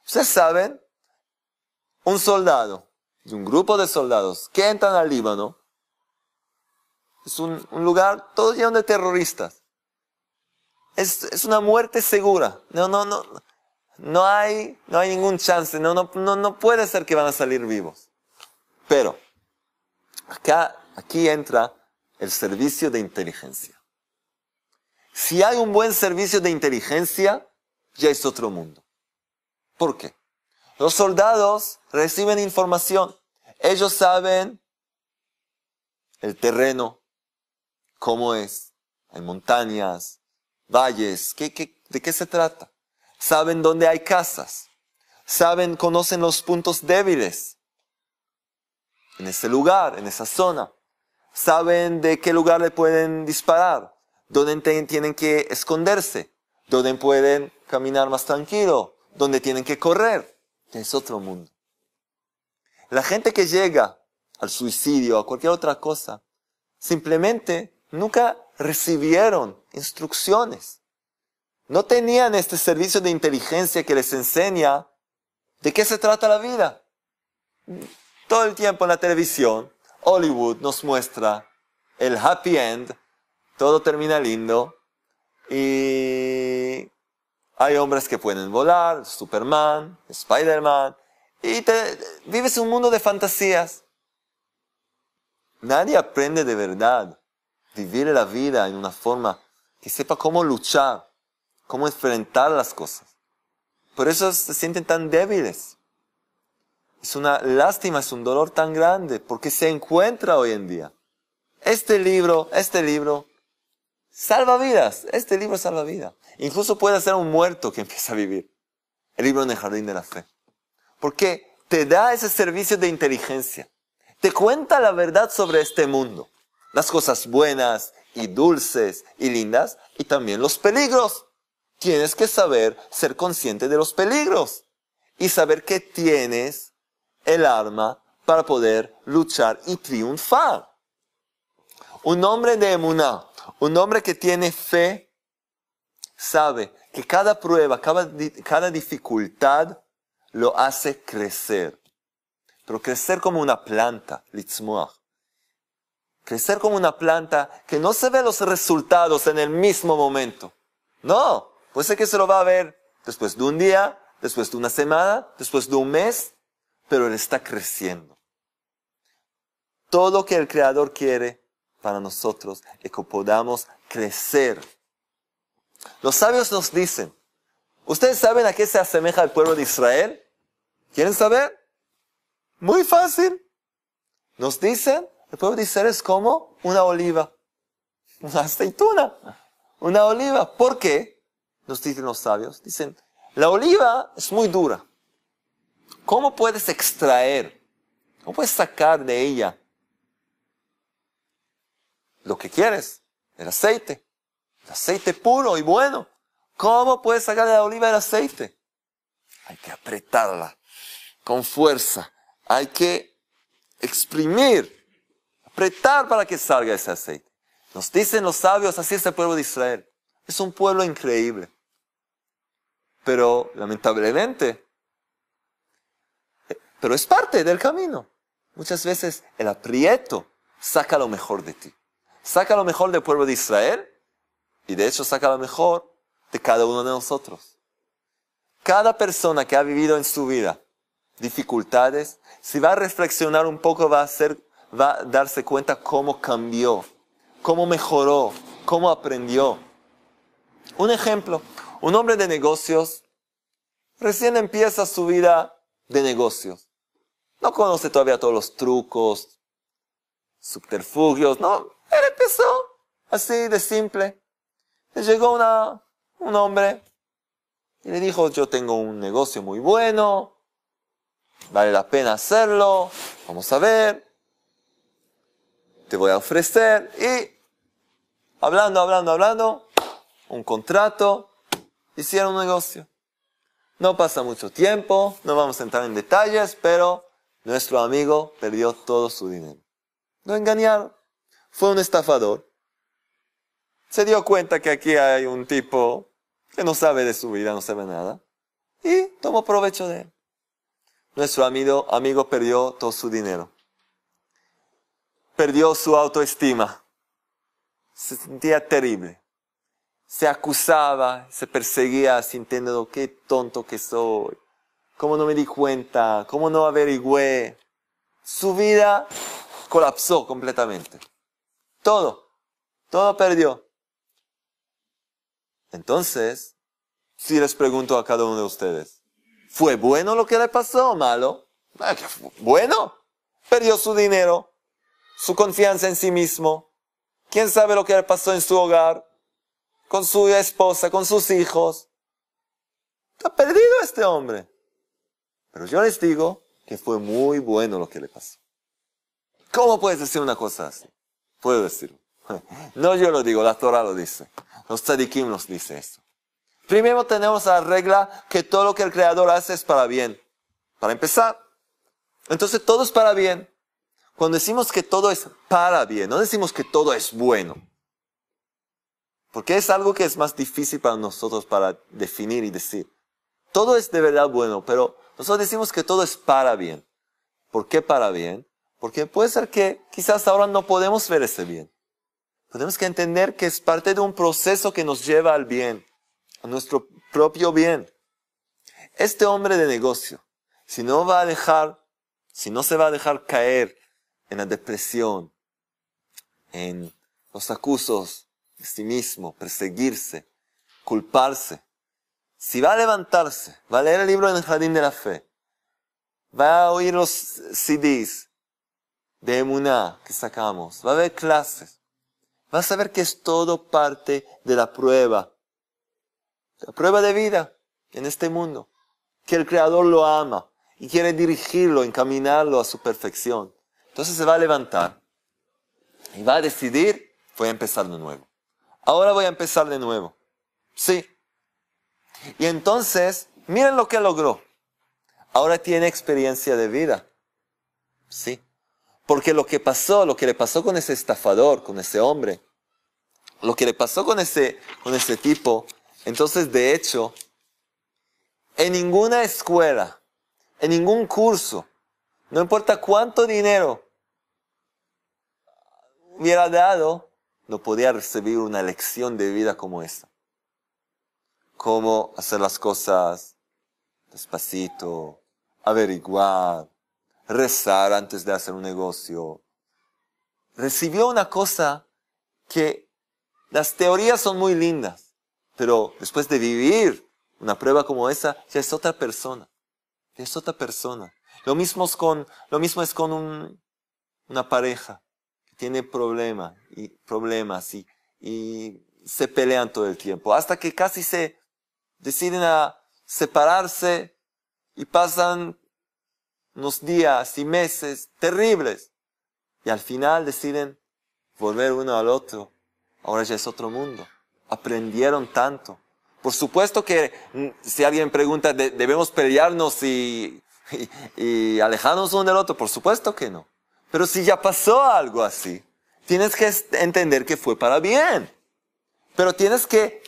A: Ustedes saben, un soldado, y un grupo de soldados que entran al Líbano, es un, lugar todo lleno de terroristas. Es, es, una muerte segura. No, no, no. No hay, no hay ningún chance, no, no, no, puede ser que van a salir vivos. Pero, acá, aquí entra el servicio de inteligencia. Si hay un buen servicio de inteligencia, ya es otro mundo. ¿Por qué? Los soldados reciben información. Ellos saben el terreno, cómo es. Hay montañas, valles. qué de qué se trata? saben dónde hay casas, saben, conocen los puntos débiles en ese lugar, en esa zona. Saben de qué lugar le pueden disparar, dónde tienen que esconderse, dónde pueden caminar más tranquilo, dónde tienen que correr. Es otro mundo. La gente que llega al suicidio, a cualquier otra cosa, simplemente nunca recibieron instrucciones. No tenían este servicio de inteligencia que les enseña de qué se trata la vida. Todo el tiempo en la televisión, Hollywood nos muestra el happy end, todo termina lindo y hay hombres que pueden volar, Superman, Spider-Man, y vives un mundo de fantasías. Nadie aprende de verdad vivir la vida en una forma que sepa cómo luchar cómo enfrentar las cosas. Por eso se sienten tan débiles. Es una lástima, es un dolor tan grande, porque se encuentra hoy en día. Este libro, este libro, salva vidas. Este libro salva vida. Incluso puede ser un muerto que empieza a vivir. El libro en el jardín de la fe. Porque te da ese servicio de inteligencia. Te cuenta la verdad sobre este mundo. Las cosas buenas y dulces y lindas y también los peligros tienes que saber ser consciente de los peligros y saber que tienes el arma para poder luchar y triunfar. Un hombre de Emuná, un hombre que tiene fe, sabe que cada prueba, cada, dificultad lo hace crecer. Pero crecer como una planta, litzmuach. Crecer como una planta que no se ve los resultados en el mismo momento. No, Puede ser que se lo va a ver después de un día, después de una semana, después de un mes, pero él está creciendo. Todo lo que el Creador quiere para nosotros es que podamos crecer. Los sabios nos dicen, ¿ustedes saben a qué se asemeja el pueblo de Israel? ¿Quieren saber? Muy fácil. Nos dicen, el pueblo de Israel es como una oliva, una aceituna, una oliva. ¿Por qué? nos dicen los sabios, dicen, la oliva es muy dura. ¿Cómo puedes extraer? ¿Cómo puedes sacar de ella lo que quieres? El aceite. El aceite puro y bueno. ¿Cómo puedes sacar de la oliva el aceite? Hay que apretarla con fuerza. Hay que exprimir, apretar para que salga ese aceite. Nos dicen los sabios, así es el pueblo de Israel. Es un pueblo increíble pero lamentablemente, eh, pero es parte del camino. Muchas veces el aprieto saca lo mejor de ti, saca lo mejor del pueblo de Israel y de hecho saca lo mejor de cada uno de nosotros. Cada persona que ha vivido en su vida dificultades, si va a reflexionar un poco va a, ser, va a darse cuenta cómo cambió, cómo mejoró, cómo aprendió. Un ejemplo, un hombre de negocios recién empieza su vida de negocios. No conoce todavía todos los trucos, subterfugios, no. Él empezó así de simple. Le llegó una, un hombre y le dijo, yo tengo un negocio muy bueno, vale la pena hacerlo, vamos a ver, te voy a ofrecer. Y hablando, hablando, hablando, un contrato, hicieron un negocio. No pasa mucho tiempo, no vamos a entrar en detalles, pero nuestro amigo perdió todo su dinero. Lo engañaron. Fue un estafador. Se dio cuenta que aquí hay un tipo que no sabe de su vida, no sabe nada. Y tomó provecho de él. Nuestro amigo, amigo perdió todo su dinero. Perdió su autoestima. Se sentía terrible se acusaba, se perseguía sintiendo oh, qué tonto que soy, cómo no me di cuenta, cómo no averigüé. Su vida colapsó completamente. Todo, todo perdió. Entonces, si les pregunto a cada uno de ustedes, ¿fue bueno lo que le pasó o malo? Ah, bueno, perdió su dinero, su confianza en sí mismo. ¿Quién sabe lo que le pasó en su hogar? con su esposa, con sus hijos. Está perdido este hombre. Pero yo les digo que fue muy bueno lo que le pasó. ¿Cómo puedes decir una cosa así? Puedo decirlo. *laughs* No yo lo digo, la Torah lo dice. Los tzadikim nos dice eso. Primero tenemos la regla que todo lo que el Creador hace es para bien. Para empezar. Entonces todo es para bien. Cuando decimos que todo es para bien, no decimos que todo es bueno. Porque es algo que es más difícil para nosotros para definir y decir. Todo es de verdad bueno, pero nosotros decimos que todo es para bien. ¿Por qué para bien? Porque puede ser que quizás ahora no podemos ver ese bien. Tenemos que entender que es parte de un proceso que nos lleva al bien, a nuestro propio bien. Este hombre de negocio, si no va a dejar, si no se va a dejar caer en la depresión, en los acusos, de sí mismo, perseguirse, culparse. Si va a levantarse, va a leer el libro en el jardín de la fe, va a oír los CDs de Emuná que sacamos, va a ver clases, va a saber que es todo parte de la prueba, la prueba de vida en este mundo, que el Creador lo ama y quiere dirigirlo, encaminarlo a su perfección. Entonces se va a levantar y va a decidir, voy a empezar de nuevo. Ahora voy a empezar de nuevo. Sí. Y entonces, miren lo que logró. Ahora tiene experiencia de vida. Sí. Porque lo que pasó, lo que le pasó con ese estafador, con ese hombre, lo que le pasó con ese, con ese tipo, entonces de hecho, en ninguna escuela, en ningún curso, no importa cuánto dinero hubiera dado, no podía recibir una lección de vida como esta. Cómo hacer las cosas despacito, averiguar, rezar antes de hacer un negocio. Recibió una cosa que las teorías son muy lindas, pero después de vivir una prueba como esa, ya es otra persona. Ya es otra persona. Lo mismo es con, lo mismo es con un, una pareja tiene y problemas y, se pelean todo el tiempo, hasta que casi se deciden a separarse y pasan unos días y meses terribles. Y al final deciden volver uno al otro. Ahora ya es otro mundo. Aprendieron tanto. Por supuesto que mm, si alguien pregunta, ¿debemos pelearnos y, y alejarnos uno del otro? Por supuesto que no. Pero si ya pasó algo así, tienes que entender que fue para bien. Pero tienes que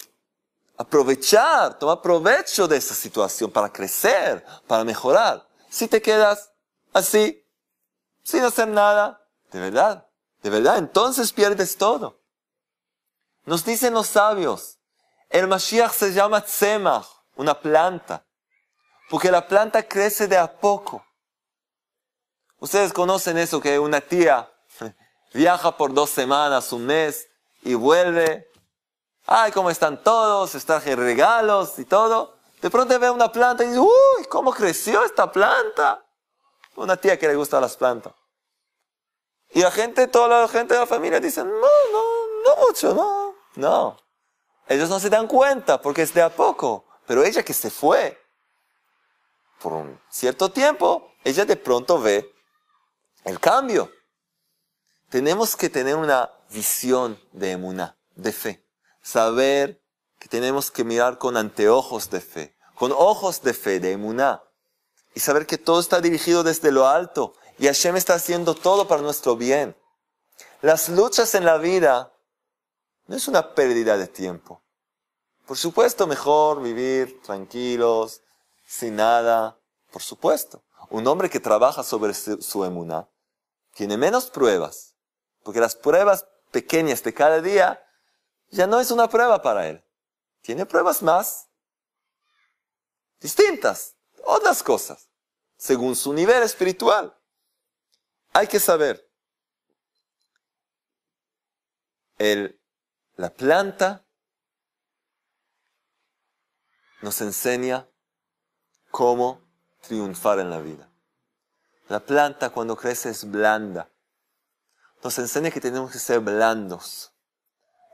A: aprovechar, tomar provecho de esa situación para crecer, para mejorar. Si te quedas así, sin hacer nada, de verdad, de verdad, entonces pierdes todo. Nos dicen los sabios, el Mashiach se llama Tzemach, una planta, porque la planta crece de a poco Ustedes conocen eso, que una tía *laughs* viaja por dos semanas, un mes, y vuelve. Ay, ¿cómo están todos? traje regalos y todo. De pronto ve una planta y dice, uy, ¿cómo creció esta planta? Una tía que le gusta las plantas. Y la gente, toda la gente de la familia dice, no, no, no mucho, no, no. Ellos no se dan cuenta porque es de a poco. Pero ella que se fue por un cierto tiempo, ella de pronto ve el cambio. Tenemos que tener una visión de emuná, de fe. Saber que tenemos que mirar con anteojos de fe, con ojos de fe, de emuná. Y saber que todo está dirigido desde lo alto y Hashem está haciendo todo para nuestro bien. Las luchas en la vida no es una pérdida de tiempo. Por supuesto, mejor vivir tranquilos, sin nada. Por supuesto. Un hombre que trabaja sobre su, emuná tiene menos pruebas, porque las pruebas pequeñas de cada día ya no es una prueba para él. Tiene pruebas más distintas, otras cosas, según su nivel espiritual. Hay que saber, el, la planta nos enseña cómo triunfar en la vida. La planta cuando crece es blanda. Nos enseña que tenemos que ser blandos.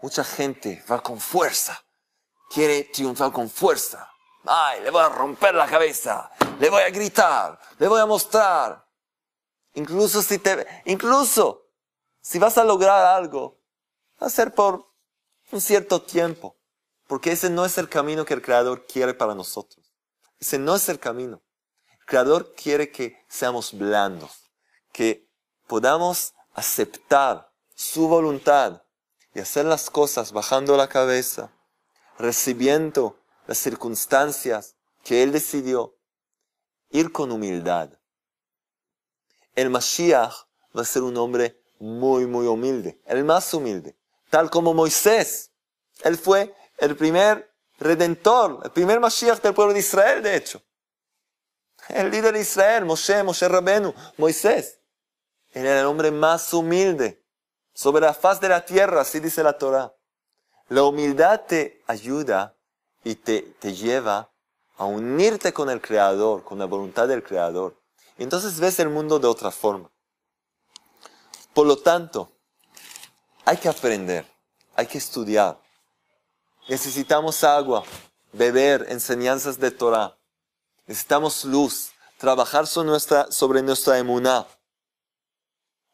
A: Mucha gente va con fuerza. Quiere triunfar con fuerza. ¡Ay, le voy a romper la cabeza! ¡Le voy a gritar! ¡Le voy a mostrar! Incluso si te... Incluso si vas a lograr algo, va a ser por un cierto tiempo. Porque ese no es el camino que el Creador quiere para nosotros. Ese no es el camino. Creador quiere que seamos blandos, que podamos aceptar su voluntad y hacer las cosas bajando la cabeza, recibiendo las circunstancias que Él decidió, ir con humildad. El Mashiach va a ser un hombre muy, muy humilde, el más humilde, tal como Moisés. Él fue el primer redentor, el primer Mashiach del pueblo de Israel, de hecho el líder de Israel, Moshe, Moshe Rabenu, Moisés. Era el hombre más humilde sobre la faz de la tierra, así dice la Torah. La humildad te ayuda y te, te lleva a unirte con el Creador, con la voluntad del Creador. Entonces ves el mundo de otra forma. Por lo tanto, hay que aprender, hay que estudiar. Necesitamos agua, beber, enseñanzas de Torah. Necesitamos luz. Trabajar sobre nuestra, sobre emuná.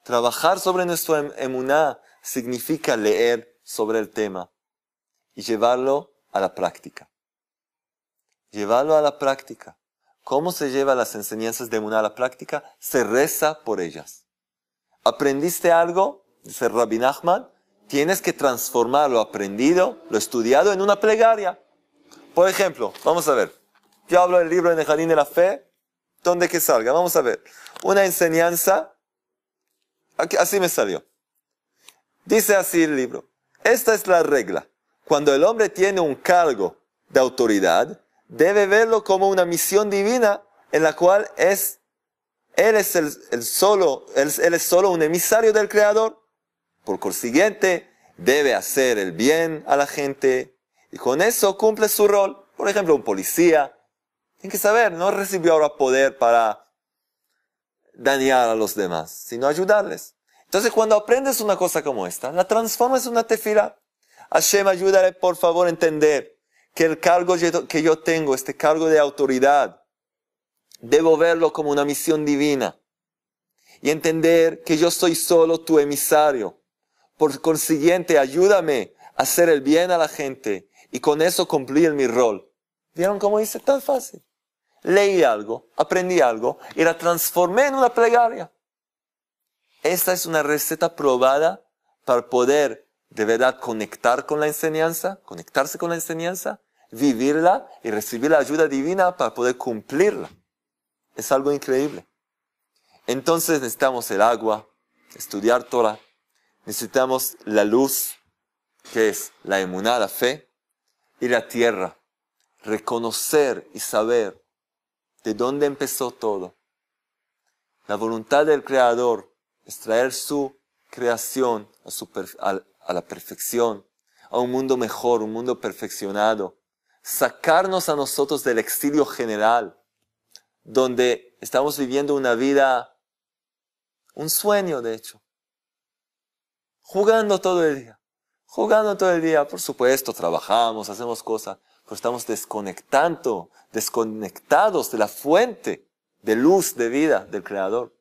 A: Trabajar sobre nuestra emuná significa leer sobre el tema y llevarlo a la práctica. Llevarlo a la práctica. ¿Cómo se lleva las enseñanzas de emuná a la práctica? Se reza por ellas. ¿Aprendiste algo? Dice Rabbi Nachman. Tienes que transformar lo aprendido, lo estudiado en una plegaria. Por ejemplo, vamos a ver. Yo hablo del libro en el jardín de la fe, donde que salga. Vamos a ver. Una enseñanza. así me salió. Dice así el libro. Esta es la regla. Cuando el hombre tiene un cargo de autoridad, debe verlo como una misión divina en la cual es, él es el, solo, él es solo un emisario del Creador. Por consiguiente, debe hacer el bien a la gente y con eso cumple su rol. Por ejemplo, un policía, tienen que saber, no recibió ahora poder para dañar a los demás, sino ayudarles. Entonces, cuando aprendes una cosa como esta, la transformas en una tefila. Hashem, ayúdale por favor a entender que el cargo que yo tengo, este cargo de autoridad, debo verlo como una misión divina. Y entender que yo soy solo tu emisario. Por consiguiente, ayúdame a hacer el bien a la gente y con eso cumplir mi rol. ¿Vieron cómo dice, tan fácil? leí algo, aprendí algo y la transformé en una plegaria. Esta es una receta probada para poder de verdad conectar con la enseñanza, conectarse con la enseñanza, vivirla y recibir la ayuda divina para poder cumplirla. Es algo increíble. Entonces necesitamos el agua, estudiar Torah, necesitamos la luz, que es la emuná, la fe, y la tierra, reconocer y saber de dónde empezó todo. La voluntad del Creador es traer su creación a, la perfección, a un mundo mejor, un mundo perfeccionado, sacarnos a nosotros del exilio general, donde estamos viviendo una vida, un sueño de hecho, jugando todo el día, jugando todo el día, por supuesto, trabajamos, hacemos cosas, pero estamos desconectando, desconectados de la fuente de luz, de vida del Creador.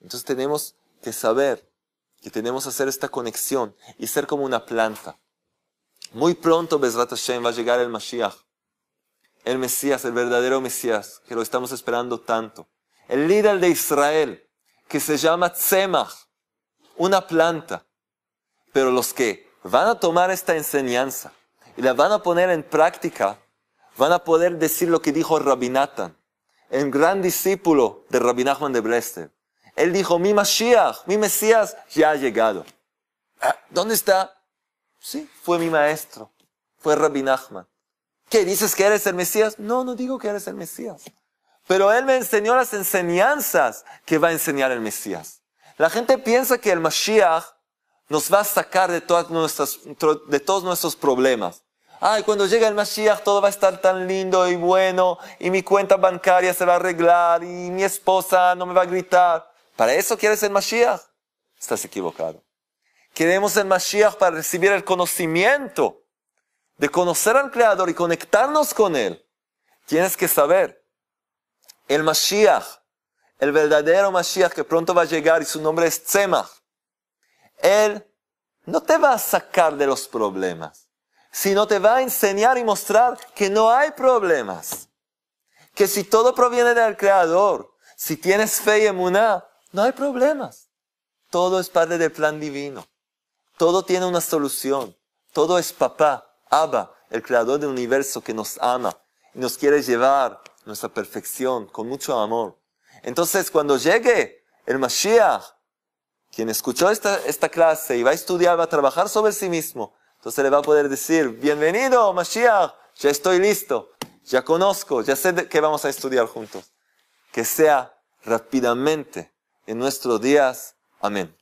A: Entonces tenemos que saber que tenemos que hacer esta conexión y ser como una planta. Muy pronto, Bezrat Hashem, va a llegar el Mashiach, el Mesías, el verdadero Mesías, que lo estamos esperando tanto. El líder de Israel, que se llama Tzemach, una planta. Pero los que van a tomar esta enseñanza y la van a poner en práctica, van a poder decir lo que dijo Rabinatan, el gran discípulo de Rabin de Brestel. Él dijo, mi Mashiach, mi Mesías, ya ha llegado. Ah, ¿Dónde está? Sí, fue mi maestro, fue Rabin ¿Qué dices que eres el Mesías? No, no digo que eres el Mesías. Pero él me enseñó las enseñanzas que va a enseñar el Mesías. La gente piensa que el Mashiach nos va a sacar de, de todos nuestros problemas ay, cuando llega el Mashiach todo va a estar tan lindo y bueno, y mi cuenta bancaria se va a arreglar, y mi esposa no me va a gritar. ¿Para eso quieres el Mashiach? Estás equivocado. Queremos el Mashiach para recibir el conocimiento de conocer al Creador y conectarnos con Él. Tienes que saber, el Mashiach, el verdadero Mashiach que pronto va a llegar y su nombre es Tzemach, Él no te va a sacar de los problemas sino te va a enseñar y mostrar que no hay problemas. Que si todo proviene del Creador, si tienes fe y emuná, no hay problemas. Todo es parte del plan divino. Todo tiene una solución. Todo es papá, Abba, el creador del universo que nos ama y nos quiere llevar nuestra perfección con mucho amor. Entonces, cuando llegue el Mashiach, quien escuchó esta, esta clase y va a estudiar, va a trabajar sobre sí mismo, entonces le va a poder decir, bienvenido Mashiach, ya estoy listo, ya conozco, ya sé que vamos a estudiar juntos. Que sea rápidamente en nuestros días. Amén.